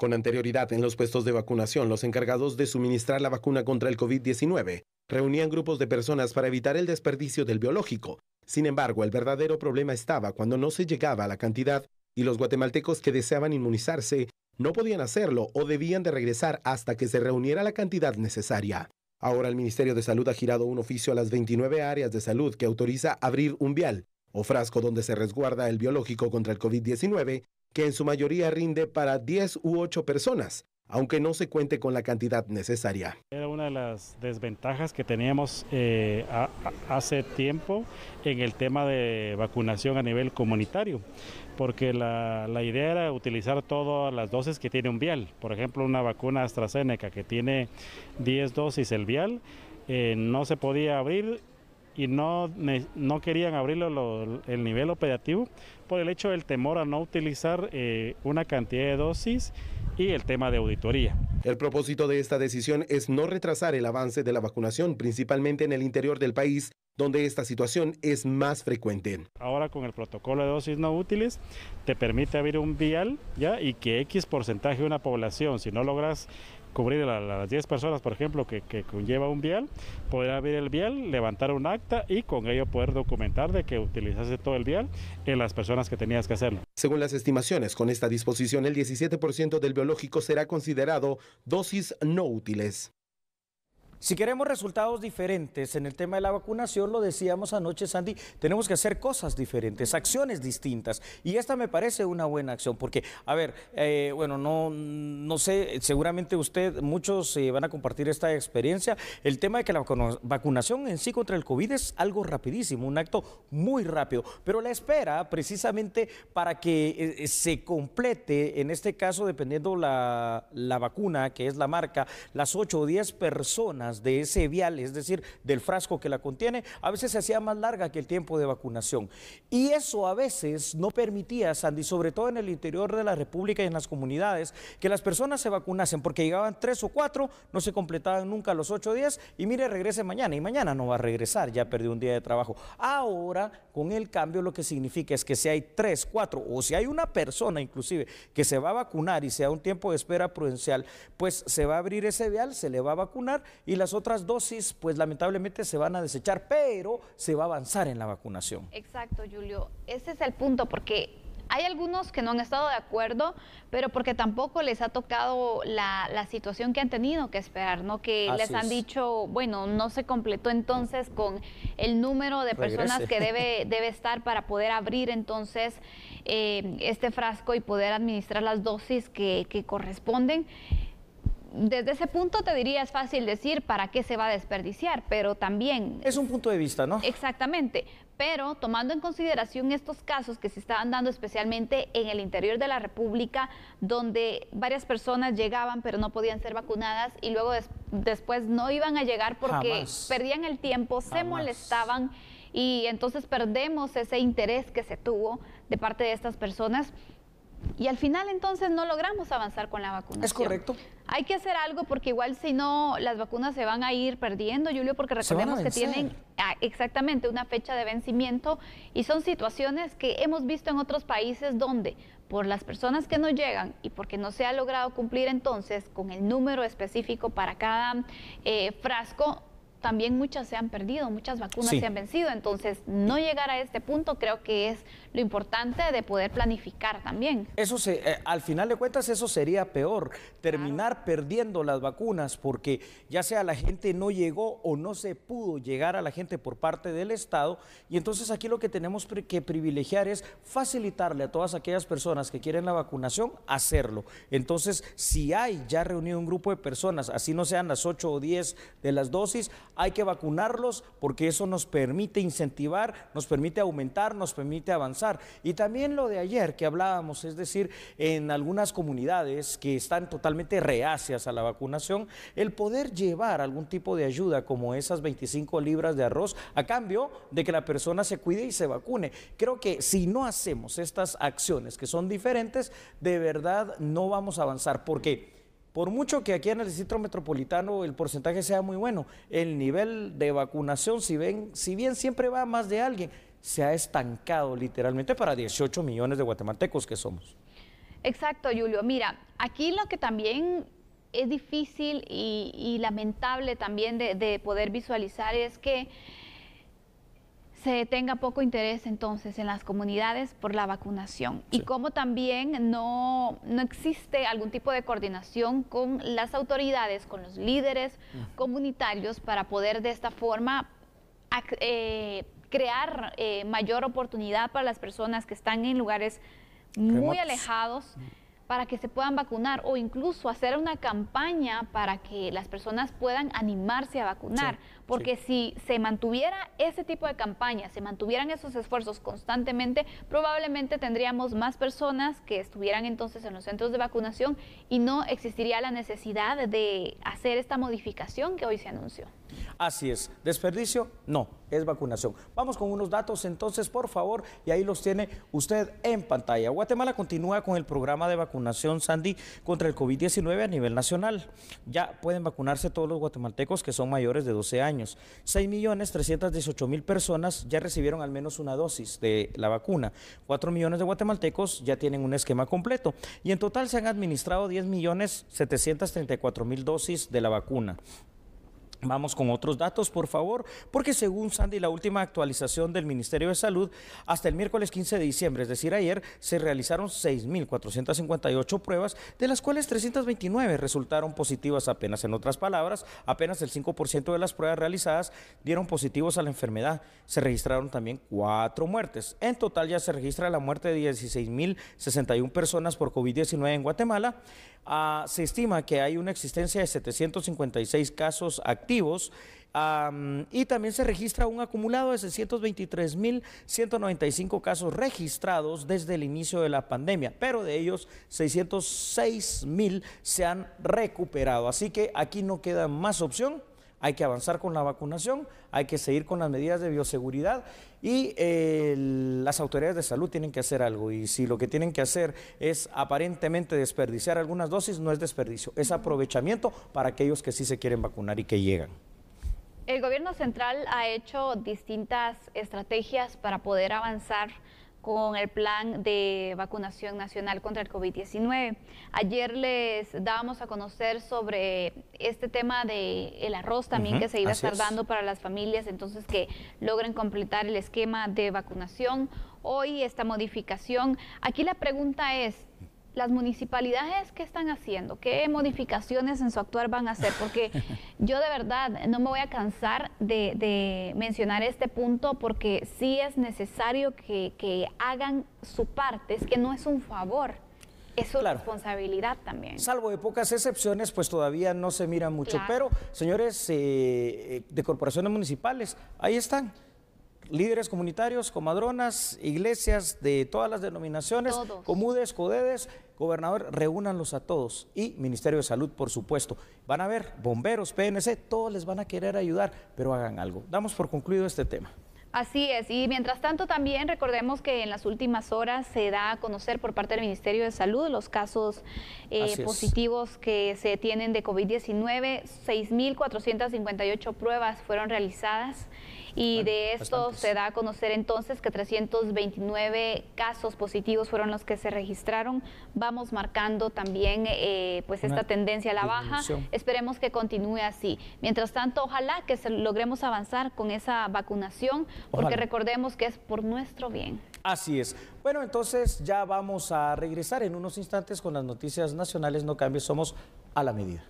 Con anterioridad, en los puestos de vacunación, los encargados de suministrar la vacuna contra el COVID-19 reunían grupos de personas para evitar el desperdicio del biológico. Sin embargo, el verdadero problema estaba cuando no se llegaba a la cantidad y los guatemaltecos que deseaban inmunizarse no podían hacerlo o debían de regresar hasta que se reuniera la cantidad necesaria. Ahora el Ministerio de Salud ha girado un oficio a las 29 áreas de salud que autoriza abrir un vial o frasco donde se resguarda el biológico contra el COVID-19 que en su mayoría rinde para 10 u 8 personas, aunque no se cuente con la cantidad necesaria. Era una de las desventajas que teníamos eh, hace tiempo en el tema de vacunación a nivel comunitario, porque la, idea era utilizar todas las dosis que tiene un vial. Por ejemplo, una vacuna AstraZeneca que tiene 10 dosis el vial, eh, no se podía abrir y no, no querían abrirlo el nivel operativo por el hecho del temor a no utilizar eh, una cantidad de dosis y el tema de auditoría. El propósito de esta decisión es no retrasar el avance de la vacunación, principalmente en el interior del país, donde esta situación es más frecuente. Ahora con el protocolo de dosis no útiles te permite abrir un vial ya y que X porcentaje de una población, si no logras cubrir a las 10 personas, por ejemplo, que, que, conlleva un vial, poder abrir el vial, levantar un acta y con ello poder documentar de que utilizase todo el vial en las personas que tenías que hacerlo. Según las estimaciones, con esta disposición el 17% del biológico será considerado dosis no útiles. Si queremos resultados diferentes en el tema de la vacunación, lo decíamos anoche, Sandy, tenemos que hacer cosas diferentes, acciones distintas. Y esta me parece una buena acción, porque, a ver, eh, bueno, no, no sé, seguramente usted, muchos eh, van a compartir esta experiencia. El tema de que la vacunación en sí contra el COVID es algo rapidísimo, un acto muy rápido, pero la espera precisamente para que eh, se complete, en este caso, dependiendo la, la vacuna, que es la marca, las 8 o 10 personas de ese vial, es decir, del frasco que la contiene, a veces se hacía más larga que el tiempo de vacunación. Y eso a veces no permitía, Sandy, sobre todo en el interior de la República y en las comunidades, que las personas se vacunasen porque llegaban tres o cuatro, no se completaban nunca los ocho días y mire, regrese mañana y mañana no va a regresar, ya perdió un día de trabajo. Ahora, con el cambio, lo que significa es que si hay tres, cuatro o si hay una persona inclusive que se va a vacunar y sea un tiempo de espera prudencial, pues se va a abrir ese vial, se le va a vacunar y las otras dosis, pues lamentablemente se van a desechar, pero se va a avanzar en la vacunación. Exacto, Julio. Ese es el punto, porque hay algunos que no han estado de acuerdo, pero porque tampoco les ha tocado la, situación que han tenido que esperar, ¿no? Que les han dicho, bueno, no se completó entonces con el número de personas que debe, debe estar para poder abrir entonces eh, este frasco y poder administrar las dosis que, que corresponden desde ese punto te diría es fácil decir para qué se va a desperdiciar, pero también... Es un punto de vista, ¿no? Exactamente, pero tomando en consideración estos casos que se estaban dando especialmente en el interior de la República, donde varias personas llegaban pero no podían ser vacunadas y luego después no iban a llegar porque perdían el tiempo, se molestaban y entonces perdemos ese interés que se tuvo de parte de estas personas y al final entonces no logramos avanzar con la vacuna. Es correcto. Hay que hacer algo porque igual si no las vacunas se van a ir perdiendo, Julio, porque recordemos que tienen ah, exactamente una fecha de vencimiento y son situaciones que hemos visto en otros países donde por las personas que no llegan y porque no se ha logrado cumplir entonces con el número específico para cada eh, frasco, también muchas se han perdido, muchas vacunas se han vencido. Entonces, no llegar a este punto creo que es lo importante de poder planificar también. Eso se, eh, al final de cuentas, eso sería peor, terminar perdiendo las vacunas, porque ya sea la gente no llegó o no se pudo llegar a la gente por parte del Estado. Y entonces aquí lo que tenemos que privilegiar es facilitarle a todas aquellas personas que quieren la vacunación hacerlo. Entonces, si hay ya reunido un grupo de personas, así no sean las 8 o 10 de las dosis, hay que vacunarlos porque eso nos permite incentivar, nos permite aumentar, nos permite avanzar. Y también lo de ayer que hablábamos, es decir, en algunas comunidades que están totalmente reacias a la vacunación, el poder llevar algún tipo de ayuda como esas 25 libras de arroz a cambio de que la persona se cuide y se vacune. Creo que si no hacemos estas acciones que son diferentes, de verdad no vamos a avanzar porque por mucho que aquí en el distrito metropolitano el porcentaje sea muy bueno, el nivel de vacunación, si, bien siempre va más de alguien, se ha estancado literalmente para 18 millones de guatemaltecos que somos. Exacto, Julio. Mira, aquí lo que también es difícil y, lamentable también de poder visualizar es que se tenga poco interés entonces en las comunidades por la vacunación y como también no, existe algún tipo de coordinación con las autoridades, con los líderes mm. comunitarios para poder de esta forma eh, crear eh, mayor oportunidad para las personas que están en lugares muy alejados mm. para que se puedan vacunar o incluso hacer una campaña para que las personas puedan animarse a vacunar. Porque si se mantuviera ese tipo de campaña, se mantuvieran esos esfuerzos constantemente, probablemente tendríamos más personas que estuvieran entonces en los centros de vacunación y no existiría la necesidad de hacer esta modificación que hoy se anunció. Así es, desperdicio no, es vacunación. Vamos con unos datos entonces, por favor, y ahí los tiene usted en pantalla. Guatemala continúa con el programa de vacunación Sandy contra el COVID-19 a nivel nacional. Ya pueden vacunarse todos los guatemaltecos que son mayores de 12 años años. mil personas ya recibieron al menos una dosis de la vacuna. 4 millones de guatemaltecos ya tienen un esquema completo. Y en total se han administrado millones mil dosis de la vacuna. Vamos con otros datos, por favor, porque según Sandy, la última actualización del Ministerio de Salud, hasta el miércoles 15 de diciembre, es decir, ayer, se realizaron 6.458 pruebas, de las cuales 329 resultaron positivas apenas. En otras palabras, apenas el 5% de las pruebas realizadas dieron positivos a la enfermedad. Se registraron también cuatro muertes. En total ya se registra la muerte de 16.061 personas por COVID-19 en Guatemala. Ah, se estima que hay una existencia de 756 casos activos y también se registra un acumulado de 623.195 casos registrados desde el inicio de la pandemia, pero de ellos mil se han recuperado. Así que aquí no queda más opción hay que avanzar con la vacunación, hay que seguir con las medidas de bioseguridad y eh, las autoridades de salud tienen que hacer algo. Y si lo que tienen que hacer es aparentemente desperdiciar algunas dosis, no es desperdicio, es aprovechamiento para aquellos que sí se quieren vacunar y que llegan. El gobierno central ha hecho distintas estrategias para poder avanzar con el plan de vacunación nacional contra el COVID-19. Ayer les dábamos a conocer sobre este tema del el arroz también que se iba a estar dando para las familias, entonces que logren completar el esquema de vacunación. Hoy esta modificación. Aquí la pregunta es, las municipalidades qué están haciendo, qué modificaciones en su actuar van a hacer, porque yo de verdad no me voy a cansar de, mencionar este punto porque sí es necesario que, hagan su parte, es que no es un favor. Es su responsabilidad también. Salvo de pocas excepciones, pues todavía no se mira mucho. Pero, señores eh, eh, de corporaciones municipales, ahí están líderes comunitarios, comadronas, iglesias de todas las denominaciones, comudes, codedes, gobernador, reúnanlos a todos y Ministerio de Salud, por supuesto. Van a ver bomberos, PNC, todos les van a querer ayudar, pero hagan algo. Damos por concluido este tema. Así es, y mientras tanto también recordemos que en las últimas horas se da a conocer por parte del Ministerio de Salud los casos eh, positivos que se tienen de COVID-19, 6.458 pruebas fueron realizadas y de esto se da a conocer entonces que 329 casos positivos fueron los que se registraron. Vamos marcando también eh, pues esta tendencia a la baja. Esperemos que continúe así. Mientras tanto, ojalá que logremos avanzar con esa vacunación, porque recordemos que es por nuestro bien. Así es. Bueno, entonces ya vamos a regresar en unos instantes con las noticias nacionales. No cambies, somos a la medida.